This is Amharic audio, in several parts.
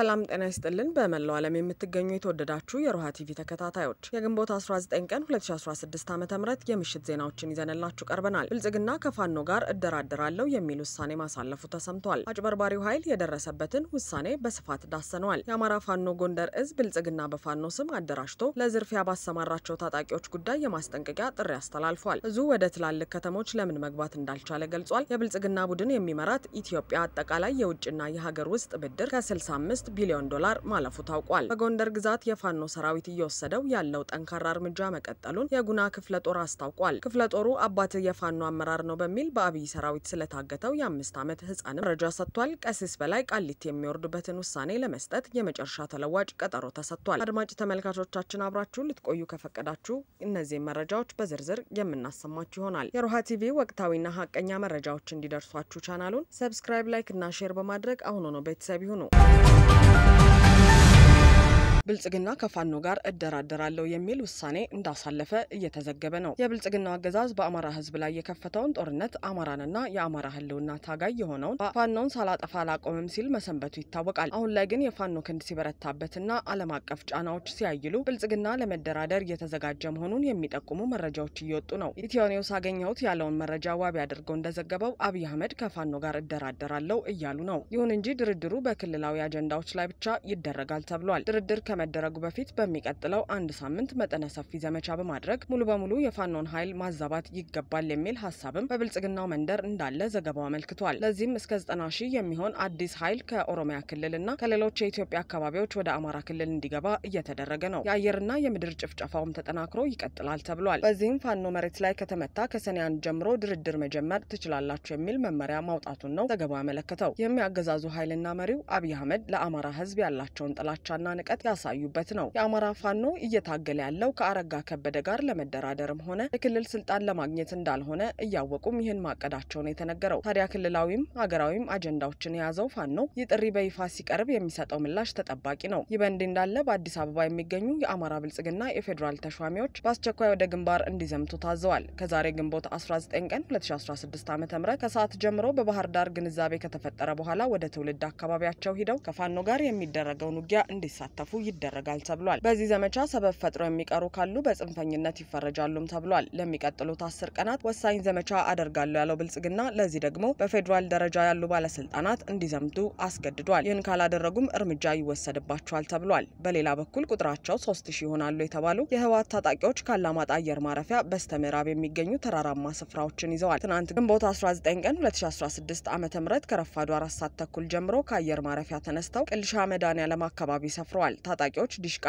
ሰላም ጤና ይስጥልን። በመላው ዓለም የምትገኙ የተወደዳችሁ የሮሃ ቲቪ ተከታታዮች የግንቦት 19 ቀን 2016 ዓ ም የምሽት ዜናዎችን ይዘንላችሁ ቀርበናል። ብልጽግና ከፋኖ ጋር እደራደራለሁ የሚል ውሳኔ ማሳለፉ ተሰምቷል። አጭበርባሪው ኃይል የደረሰበትን ውሳኔ በስፋት ዳሰነዋል። የአማራ ፋኖ ጎንደር እዝ ብልጽግና በፋኖ ስም አደራጅቶ ለዝርፊያ ባሰማራቸው ታጣቂዎች ጉዳይ የማስጠንቀቂያ ጥሪ አስተላልፏል። እዙ ወደ ትላልቅ ከተሞች ለምን መግባት እንዳልቻለ ገልጿል። የብልጽግና ቡድን የሚመራት ኢትዮጵያ አጠቃላይ የውጭና የሀገር ውስጥ ብድር ከ65 3 ቢሊዮን ዶላር ማለፉ ታውቋል። በጎንደር ግዛት የፋኖ ሰራዊት እየወሰደው ያለው ጠንካራ እርምጃ መቀጠሉን የጉና ክፍለ ጦር አስታውቋል። ክፍለ ጦሩ አባት የፋኖ አመራር ነው በሚል በአብይ ሰራዊት ስለታገተው የአምስት ዓመት ህጻንም መረጃ ሰጥቷል። ቀሲስ በላይ ቃሊት የሚወርዱበትን ውሳኔ ለመስጠት የመጨረሻ ተለዋጭ ቀጠሮ ተሰጥቷል። አድማጭ ተመልካቾቻችን አብራችሁ ልትቆዩ ከፈቀዳችሁ እነዚህን መረጃዎች በዝርዝር የምናሰማችሁ ይሆናል። የሮሃ ቲቪ ወቅታዊና ሀቀኛ መረጃዎች እንዲደርሷችሁ ቻናሉን ሰብስክራይብ፣ ላይክ እና ሼር በማድረግ አሁኑ ነው ቤተሰብ ይሁኑ። Bye. ብልጽግና ከፋኖ ጋር እደራደራለሁ የሚል ውሳኔ እንዳሳለፈ እየተዘገበ ነው። የብልጽግናው አገዛዝ በአማራ ህዝብ ላይ የከፈተውን ጦርነት አማራንና የአማራ ህልውና ታጋይ የሆነውን ፋኖን ሳላጠፋ አላቆምም ሲል መሰንበቱ ይታወቃል። አሁን ላይ ግን የፋኖ ክንድ ሲበረታበትና ዓለም አቀፍ ጫናዎች ሲያይሉ ብልጽግና ለመደራደር እየተዘጋጀ መሆኑን የሚጠቁሙ መረጃዎች እየወጡ ነው። ኢትዮኒውስ አገኘሁት ያለውን መረጃ ዋቢ አድርገው እንደዘገበው አብይ አህመድ ከፋኖ ጋር እደራደራለሁ እያሉ ነው። ይሁን እንጂ ድርድሩ በክልላዊ አጀንዳዎች ላይ ብቻ ይደረጋል ተብሏል። ድርድር ከመደረጉ በፊት በሚቀጥለው አንድ ሳምንት መጠነ ሰፊ ዘመቻ በማድረግ ሙሉ በሙሉ የፋኖን ኃይል ማዛባት ይገባል የሚል ሀሳብም በብልጽግናው መንደር እንዳለ ዘገባው አመልክቷል። ለዚህም እስከ 90 ሺህ የሚሆን አዲስ ኃይል ከኦሮሚያ ክልል እና ከሌሎች የኢትዮጵያ አካባቢዎች ወደ አማራ ክልል እንዲገባ እየተደረገ ነው። የአየርና የምድር ጭፍጨፋውም ተጠናክሮ ይቀጥላል ተብሏል። በዚህም ፋኖ መሬት ላይ ከተመታ ከሰኔ አንድ ጀምሮ ድርድር መጀመር ትችላላችሁ የሚል መመሪያ ማውጣቱን ነው ዘገባው ያመለከተው። የሚያገዛዙ ኃይልና መሪው አብይ አህመድ ለአማራ ህዝብ ያላቸውን ጥላቻና ንቀት ያሳዩበት ነው። የአማራ ፋኖ እየታገለ ያለው ከአረጋ ከበደ ጋር ለመደራደርም ሆነ የክልል ስልጣን ለማግኘት እንዳልሆነ እያወቁም ይህን ማቀዳቸው ነው የተነገረው። ታዲያ ክልላዊም ሀገራዊም አጀንዳዎችን የያዘው ፋኖ ይህ ጥሪ በይፋ ሲቀርብ የሚሰጠው ምላሽ ተጠባቂ ነው። ይህ በእንዲህ እንዳለ በአዲስ አበባ የሚገኙ የአማራ ብልጽግና የፌዴራል ተሿሚዎች በአስቸኳይ ወደ ግንባር እንዲዘምቱ ታዘዋል። ከዛሬ ግንቦት 19 ቀን 2016 ዓ ም ከሰዓት ጀምሮ በባህር ዳር ግንዛቤ ከተፈጠረ በኋላ ወደ ትውልድ አካባቢያቸው ሂደው ከፋኖ ጋር የሚደረገውን ውጊያ እንዲሳተፉ ይደረጋል ተብሏል። በዚህ ዘመቻ ሰበብ ፈጥሮ የሚቀሩ ካሉ በጽንፈኝነት ይፈረጃሉም ተብሏል። ለሚቀጥሉት አስር ቀናት ወሳኝ ዘመቻ አደርጋለሁ ያለው ብልጽግና ለዚህ ደግሞ በፌዴራል ደረጃ ያሉ ባለስልጣናት እንዲዘምቱ አስገድዷል። ይህን ካላደረጉም እርምጃ ይወሰድባቸዋል ተብሏል። በሌላ በኩል ቁጥራቸው ሶስት ሺህ ይሆናሉ የተባሉ የህወሓት ታጣቂዎች ከአላማጣ አየር ማረፊያ በስተ ምዕራብ የሚገኙ ተራራማ ስፍራዎችን ይዘዋል። ትናንት ግንቦት 19 ቀን 2016 ዓ ም ከረፋዱ አራት ሰዓት ተኩል ጀምሮ ከአየር ማረፊያ ተነስተው ቅልሻ መድኃኔዓለም አካባቢ ሰፍረዋል። ታጣቂዎች ዲሽቃ፣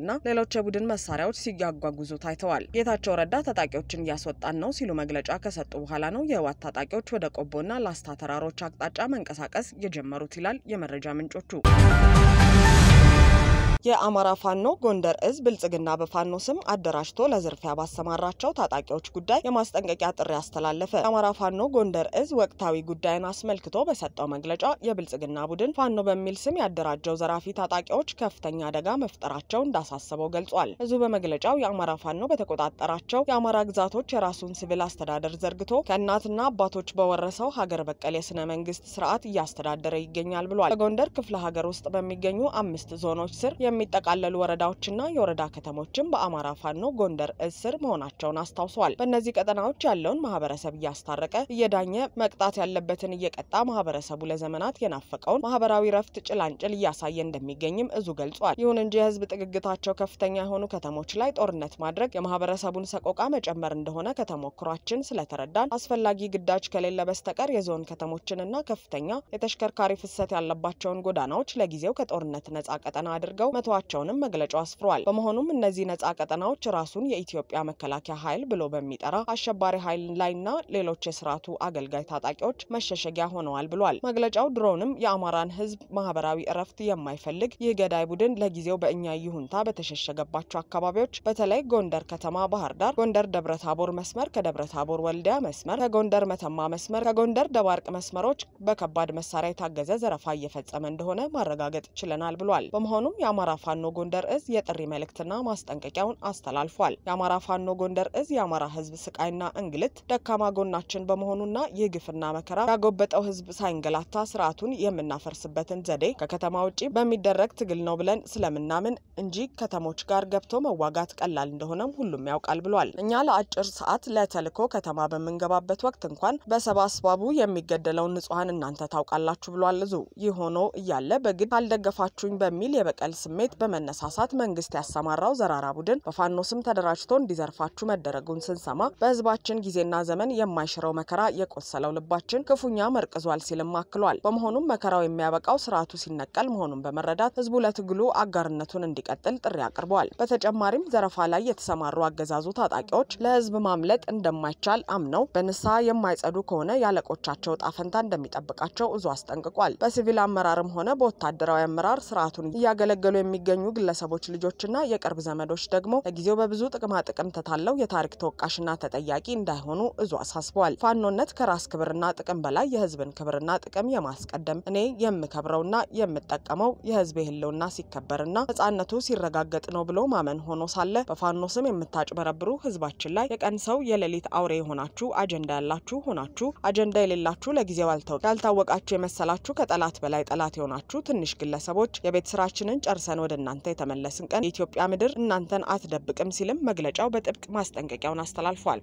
እና ሌሎች የቡድን መሳሪያዎች ሲያጓጉዙ ታይተዋል። ጌታቸው ረዳ ታጣቂዎችን እያስወጣን ነው ሲሉ መግለጫ ከሰጡ በኋላ ነው የህወሓት ታጣቂዎች ወደ ቆቦና ላስታ ተራሮች አቅጣጫ መንቀሳቀስ የጀመሩት ይላል የመረጃ ምንጮቹ። የአማራ ፋኖ ጎንደር እዝ ብልጽግና በፋኖ ስም አደራጅቶ ለዝርፊያ ባሰማራቸው ታጣቂዎች ጉዳይ የማስጠንቀቂያ ጥሪ አስተላለፈ። የአማራ ፋኖ ጎንደር እዝ ወቅታዊ ጉዳይን አስመልክቶ በሰጠው መግለጫ የብልጽግና ቡድን ፋኖ በሚል ስም ያደራጀው ዘራፊ ታጣቂዎች ከፍተኛ አደጋ መፍጠራቸው እንዳሳሰበው ገልጿል። እዙ በመግለጫው የአማራ ፋኖ በተቆጣጠራቸው የአማራ ግዛቶች የራሱን ሲቪል አስተዳደር ዘርግቶ ከእናትና አባቶች በወረሰው ሀገር በቀል የስነ መንግስት ስርዓት እያስተዳደረ ይገኛል ብሏል። በጎንደር ክፍለ ሀገር ውስጥ በሚገኙ አምስት ዞኖች ስር የሚጠቃለሉ ወረዳዎችና የወረዳ ከተሞችም በአማራ ፋኖ ጎንደር እስር መሆናቸውን አስታውሰዋል። በእነዚህ ቀጠናዎች ያለውን ማህበረሰብ እያስታረቀ እየዳኘ መቅጣት ያለበትን እየቀጣ ማህበረሰቡ ለዘመናት የናፈቀውን ማህበራዊ ረፍት ጭላንጭል እያሳየ እንደሚገኝም እዙ ገልጿል። ይሁን እንጂ የህዝብ ጥግግታቸው ከፍተኛ የሆኑ ከተሞች ላይ ጦርነት ማድረግ የማህበረሰቡን ሰቆቃ መጨመር እንደሆነ ከተሞክሯችን ስለተረዳን አስፈላጊ ግዳጅ ከሌለ በስተቀር የዞን ከተሞችንና ከፍተኛ የተሽከርካሪ ፍሰት ያለባቸውን ጎዳናዎች ለጊዜው ከጦርነት ነጻ ቀጠና አድርገው መተዋቸውንም መግለጫው አስፍሯል። በመሆኑም እነዚህ ነጻ ቀጠናዎች ራሱን የኢትዮጵያ መከላከያ ኃይል ብሎ በሚጠራ አሸባሪ ኃይል ላይና ሌሎች የስርዓቱ አገልጋይ ታጣቂዎች መሸሸጊያ ሆነዋል ብሏል። መግለጫው ድሮንም የአማራን ህዝብ ማህበራዊ እረፍት የማይፈልግ ይህ ገዳይ ቡድን ለጊዜው በእኛ ይሁንታ በተሸሸገባቸው አካባቢዎች በተለይ ጎንደር ከተማ፣ ባህር ዳር፣ ጎንደር ደብረ ታቦር መስመር፣ ከደብረ ታቦር ወልዲያ መስመር፣ ከጎንደር መተማ መስመር፣ ከጎንደር ደባርቅ መስመሮች በከባድ መሳሪያ የታገዘ ዘረፋ እየፈጸመ እንደሆነ ማረጋገጥ ችለናል ብሏል። በመሆኑም የአማራ ፋኖ ጎንደር እዝ የጥሪ መልእክትና ማስጠንቀቂያውን አስተላልፏል። የአማራ ፋኖ ጎንደር እዝ የአማራ ህዝብ ስቃይና እንግልት ደካማ ጎናችን በመሆኑና ይህ ግፍና መከራ ያጎበጠው ህዝብ ሳይንገላታ ስርዓቱን የምናፈርስበትን ዘዴ ከከተማ ውጭ በሚደረግ ትግል ነው ብለን ስለምናምን እንጂ ከተሞች ጋር ገብቶ መዋጋት ቀላል እንደሆነም ሁሉም ያውቃል ብሏል። እኛ ለአጭር ሰዓት ለተልዕኮ ከተማ በምንገባበት ወቅት እንኳን በሰባ አስባቡ የሚገደለውን ንጹሐን እናንተ ታውቃላችሁ ብሏል ዙ ይህ ሆኖ እያለ በግድ አልደገፋችሁኝ በሚል የበቀል ስሜት ስሜት በመነሳሳት መንግስት ያሰማራው ዘራራ ቡድን በፋኖ ስም ተደራጅቶ እንዲዘርፋችሁ መደረጉን ስንሰማ በህዝባችን ጊዜና ዘመን የማይሽረው መከራ የቆሰለው ልባችን ክፉኛ መርቅዟል ሲልም አክሏል። በመሆኑም መከራው የሚያበቃው ስርዓቱ ሲነቀል መሆኑን በመረዳት ህዝቡ ለትግሉ አጋርነቱን እንዲቀጥል ጥሪ አቅርበዋል። በተጨማሪም ዘረፋ ላይ የተሰማሩ አገዛዙ ታጣቂዎች ለህዝብ ማምለጥ እንደማይቻል አምነው በንስሐ የማይጸዱ ከሆነ ያለቆቻቸው ጣፈንታ እንደሚጠብቃቸው እዙ አስጠንቅቋል። በሲቪል አመራርም ሆነ በወታደራዊ አመራር ስርዓቱን እያገለገሉ የሚገኙ ግለሰቦች ልጆችና የቅርብ ዘመዶች ደግሞ ለጊዜው በብዙ ጥቅማጥቅም ተታለው የታሪክ ተወቃሽና ተጠያቂ እንዳይሆኑ እዙ አሳስበዋል። ፋኖነት ከራስ ክብርና ጥቅም በላይ የህዝብን ክብርና ጥቅም የማስቀደም እኔ የምከብረውና የምጠቀመው የህዝብ ህልውና ሲከበርና ነጻነቱ ሲረጋገጥ ነው ብሎ ማመን ሆኖ ሳለ በፋኖ ስም የምታጭበረብሩ ህዝባችን ላይ የቀን ሰው የሌሊት አውሬ የሆናችሁ አጀንዳ ያላችሁ ሆናችሁ አጀንዳ የሌላችሁ ለጊዜው ያልታወቃችሁ የመሰላችሁ ከጠላት በላይ ጠላት የሆናችሁ ትንሽ ግለሰቦች የቤት ስራችንን ጨርሰን ተመልሰን ወደ እናንተ የተመለስን ቀን የኢትዮጵያ ምድር እናንተን አትደብቅም ሲልም መግለጫው በጥብቅ ማስጠንቀቂያውን አስተላልፏል።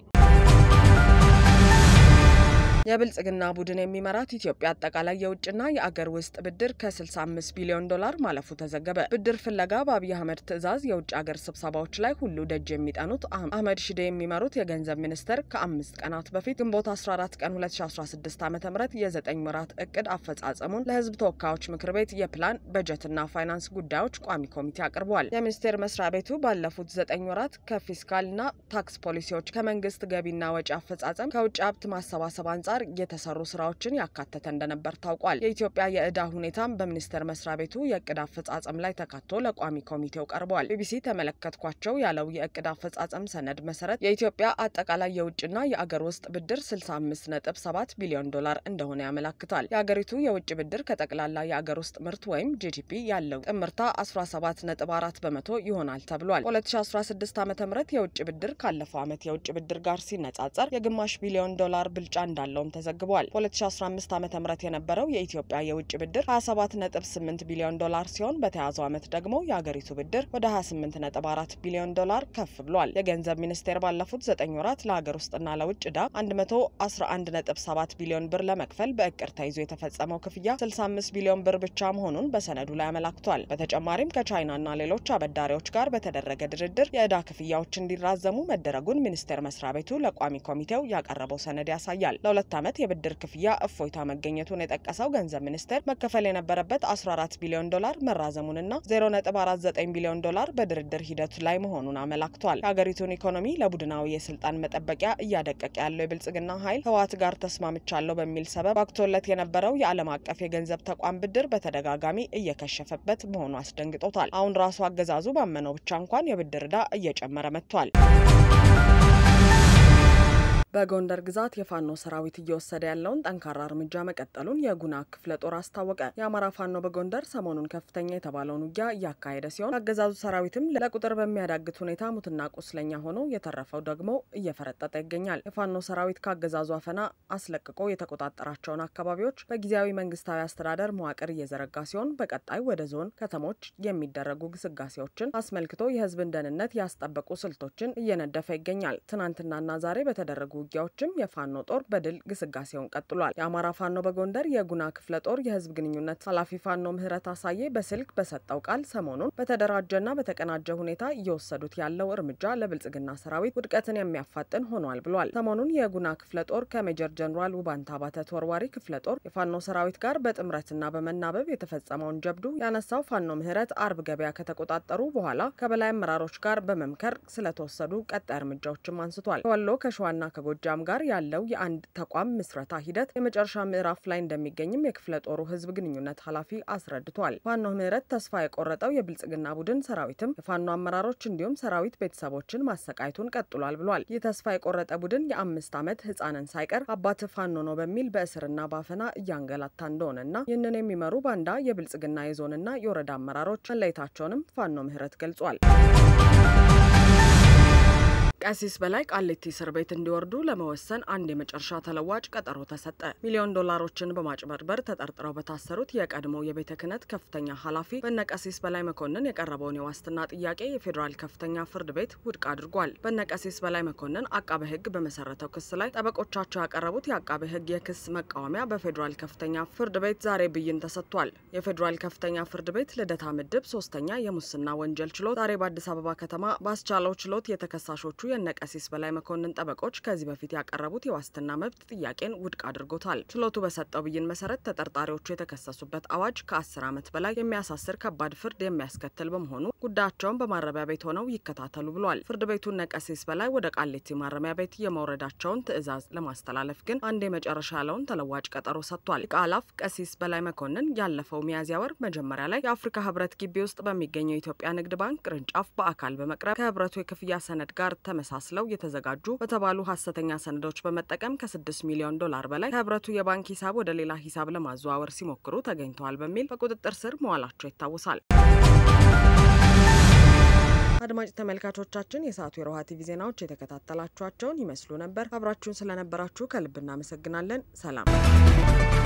የብልጽግና ቡድን የሚመራት ኢትዮጵያ አጠቃላይ የውጭና የአገር ውስጥ ብድር ከ65 ቢሊዮን ዶላር ማለፉ ተዘገበ። ብድር ፍለጋ በአብይ አህመድ ትዕዛዝ የውጭ አገር ስብሰባዎች ላይ ሁሉ ደጅ የሚጠኑት አህመድ ሽዴ የሚመሩት የገንዘብ ሚኒስቴር ከአምስት ቀናት በፊት ግንቦት 14 ቀን 2016 ዓ ም የዘጠኝ ወራት እቅድ አፈጻጸሙን ለህዝብ ተወካዮች ምክር ቤት የፕላን በጀትና ፋይናንስ ጉዳዮች ቋሚ ኮሚቴ አቅርቧል። የሚኒስቴር መስሪያ ቤቱ ባለፉት ዘጠኝ ወራት ከፊስካልና ታክስ ፖሊሲዎች፣ ከመንግስት ገቢና ወጪ አፈጻጸም፣ ከውጭ ሀብት ማሰባሰብ አንጻር አንጻር የተሰሩ ስራዎችን ያካተተ እንደነበር ታውቋል። የኢትዮጵያ የእዳ ሁኔታም በሚኒስቴር መስሪያ ቤቱ የእቅድ አፈጻጸም ላይ ተካቶ ለቋሚ ኮሚቴው ቀርቧል። ቢቢሲ ተመለከትኳቸው ያለው የእቅድ አፈጻጸም ሰነድ መሰረት የኢትዮጵያ አጠቃላይ የውጭና የአገር ውስጥ ብድር 65.7 ቢሊዮን ዶላር እንደሆነ ያመላክታል። የአገሪቱ የውጭ ብድር ከጠቅላላ የአገር ውስጥ ምርት ወይም ጂዲፒ ያለው ጥምርታ 17.4 በመቶ ይሆናል ተብሏል። 2016 ዓ ም የውጭ ብድር ካለፈው ዓመት የውጭ ብድር ጋር ሲነጻጸር የግማሽ ቢሊዮን ዶላር ብልጫ እንዳለው መሆናቸውም ተዘግቧል። በ2015 ዓ ም የነበረው የኢትዮጵያ የውጭ ብድር 27.8 ቢሊዮን ዶላር ሲሆን በተያዘው ዓመት ደግሞ የአገሪቱ ብድር ወደ 28.4 ቢሊዮን ዶላር ከፍ ብሏል። የገንዘብ ሚኒስቴር ባለፉት 9 ወራት ለሀገር ውስጥና ለውጭ ዕዳ 111.7 ቢሊዮን ብር ለመክፈል በእቅድ ተይዞ የተፈጸመው ክፍያ 65 ቢሊዮን ብር ብቻ መሆኑን በሰነዱ ላይ አመላክቷል። በተጨማሪም ከቻይናና ሌሎች አበዳሪዎች ጋር በተደረገ ድርድር የዕዳ ክፍያዎች እንዲራዘሙ መደረጉን ሚኒስቴር መስሪያ ቤቱ ለቋሚ ኮሚቴው ያቀረበው ሰነድ ያሳያል። ለሁለት ሁለት ዓመት የብድር ክፍያ እፎይታ መገኘቱን የጠቀሰው ገንዘብ ሚኒስቴር መከፈል የነበረበት 14 ቢሊዮን ዶላር መራዘሙንና 0.49 ቢሊዮን ዶላር በድርድር ሂደቱ ላይ መሆኑን አመላክቷል። የሀገሪቱን ኢኮኖሚ ለቡድናዊ የስልጣን መጠበቂያ እያደቀቀ ያለው የብልጽግና ኃይል ህወሓት ጋር ተስማምቻለሁ በሚል ሰበብ ባክቶለት የነበረው የዓለም አቀፍ የገንዘብ ተቋም ብድር በተደጋጋሚ እየከሸፈበት መሆኑ አስደንግጦታል። አሁን ራሱ አገዛዙ ባመነው ብቻ እንኳን የብድር ዕዳ እየጨመረ መጥቷል። በጎንደር ግዛት የፋኖ ሰራዊት እየወሰደ ያለውን ጠንካራ እርምጃ መቀጠሉን የጉና ክፍለ ጦር አስታወቀ። የአማራ ፋኖ በጎንደር ሰሞኑን ከፍተኛ የተባለውን ውጊያ እያካሄደ ሲሆን አገዛዙ ሰራዊትም ለቁጥር በሚያዳግት ሁኔታ ሙትና ቁስለኛ ሆኖ የተረፈው ደግሞ እየፈረጠጠ ይገኛል። የፋኖ ሰራዊት ከአገዛዙ አፈና አስለቅቆ የተቆጣጠራቸውን አካባቢዎች በጊዜያዊ መንግስታዊ አስተዳደር መዋቅር እየዘረጋ ሲሆን በቀጣይ ወደ ዞን ከተሞች የሚደረጉ ግስጋሴዎችን አስመልክቶ የህዝብን ደህንነት ያስጠበቁ ስልቶችን እየነደፈ ይገኛል። ትናንትናና ዛሬ በተደረጉ ውጊያዎችም የፋኖ ጦር በድል ግስጋሴውን ቀጥሏል። የአማራ ፋኖ በጎንደር የጉና ክፍለ ጦር የህዝብ ግንኙነት ኃላፊ ፋኖ ምህረት አሳዬ በስልክ በሰጠው ቃል ሰሞኑን በተደራጀና በተቀናጀ ሁኔታ እየወሰዱት ያለው እርምጃ ለብልጽግና ሰራዊት ውድቀትን የሚያፋጥን ሆኗል ብሏል። ሰሞኑን የጉና ክፍለ ጦር ከሜጀር ጀኔራል ውባንታ ባተ ተወርዋሪ ክፍለ ጦር የፋኖ ሰራዊት ጋር በጥምረትና በመናበብ የተፈጸመውን ጀብዱ ያነሳው ፋኖ ምህረት አርብ ገበያ ከተቆጣጠሩ በኋላ ከበላይ አመራሮች ጋር በመምከር ስለተወሰዱ ቀጣይ እርምጃዎችም አንስቷል። ከወሎ ከሸዋና ከጎ ጎጃም ጋር ያለው የአንድ ተቋም ምስረታ ሂደት የመጨረሻ ምዕራፍ ላይ እንደሚገኝም የክፍለ ጦሩ ህዝብ ግንኙነት ኃላፊ አስረድቷል። ፋኖ ምህረት ተስፋ የቆረጠው የብልጽግና ቡድን ሰራዊትም የፋኖ አመራሮች እንዲሁም ሰራዊት ቤተሰቦችን ማሰቃየቱን ቀጥሏል ብሏል። ይህ ተስፋ የቆረጠ ቡድን የአምስት ዓመት ህጻንን ሳይቀር አባት ፋኖ ነው በሚል በእስርና በአፈና እያንገላታ እንደሆነና ይህንን የሚመሩ ባንዳ የብልጽግና የዞንና የወረዳ አመራሮች መለየታቸውንም ፋኖ ምህረት ገልጿል። ቀሲስ በላይ ቃሊቲ እስር ቤት እንዲወርዱ ለመወሰን አንድ የመጨረሻ ተለዋጭ ቀጠሮ ተሰጠ። ሚሊዮን ዶላሮችን በማጭበርበር ተጠርጥረው በታሰሩት የቀድሞ የቤተ ክህነት ከፍተኛ ኃላፊ በነቀሲስ በላይ መኮንን የቀረበውን የዋስትና ጥያቄ የፌዴራል ከፍተኛ ፍርድ ቤት ውድቅ አድርጓል። ቀሲስ በላይ መኮንን አቃቤ ሕግ በመሰረተው ክስ ላይ ጠበቆቻቸው ያቀረቡት የአቃቤ ሕግ የክስ መቃወሚያ በፌዴራል ከፍተኛ ፍርድ ቤት ዛሬ ብይን ተሰጥቷል። የፌዴራል ከፍተኛ ፍርድ ቤት ልደታ ምድብ ሶስተኛ የሙስና ወንጀል ችሎት ዛሬ በአዲስ አበባ ከተማ ባስቻለው ችሎት የተከሳሾቹ የነቀሲስ በላይ መኮንን ጠበቆች ከዚህ በፊት ያቀረቡት የዋስትና መብት ጥያቄን ውድቅ አድርጎታል። ችሎቱ በሰጠው ብይን መሰረት ተጠርጣሪዎቹ የተከሰሱበት አዋጅ ከ ዓመት በላይ የሚያሳስር ከባድ ፍርድ የሚያስከትል በመሆኑ ጉዳያቸውን በማረሚያ ቤት ሆነው ይከታተሉ ብሏል። ፍርድ ቤቱ ነቀሲስ በላይ ወደ ቃሊቲ ማረሚያ ቤት የመውረዳቸውን ትዕዛዝ ለማስተላለፍ ግን አንድ የመጨረሻ ያለውን ተለዋጭ ቀጠሮ ሰጥቷል። ቃላፍ ቀሲስ በላይ መኮንን ያለፈው ሚያዝያ ወር መጀመሪያ ላይ የአፍሪካ ህብረት ግቢ ውስጥ በሚገኘው የኢትዮጵያ ንግድ ባንክ ቅርንጫፍ በአካል በመቅረብ ከህብረቱ የክፍያ ሰነድ ጋር ተ ተመሳስለው የተዘጋጁ በተባሉ ሀሰተኛ ሰነዶች በመጠቀም ከ6 ሚሊዮን ዶላር በላይ ከህብረቱ የባንክ ሂሳብ ወደ ሌላ ሂሳብ ለማዘዋወር ሲሞክሩ ተገኝተዋል በሚል በቁጥጥር ስር መዋላቸው ይታወሳል። አድማጭ ተመልካቾቻችን የሰዓቱ የሮሃ ቲቪ ዜናዎች የተከታተላችኋቸውን ይመስሉ ነበር። አብራችሁን ስለነበራችሁ ከልብ እናመሰግናለን። ሰላም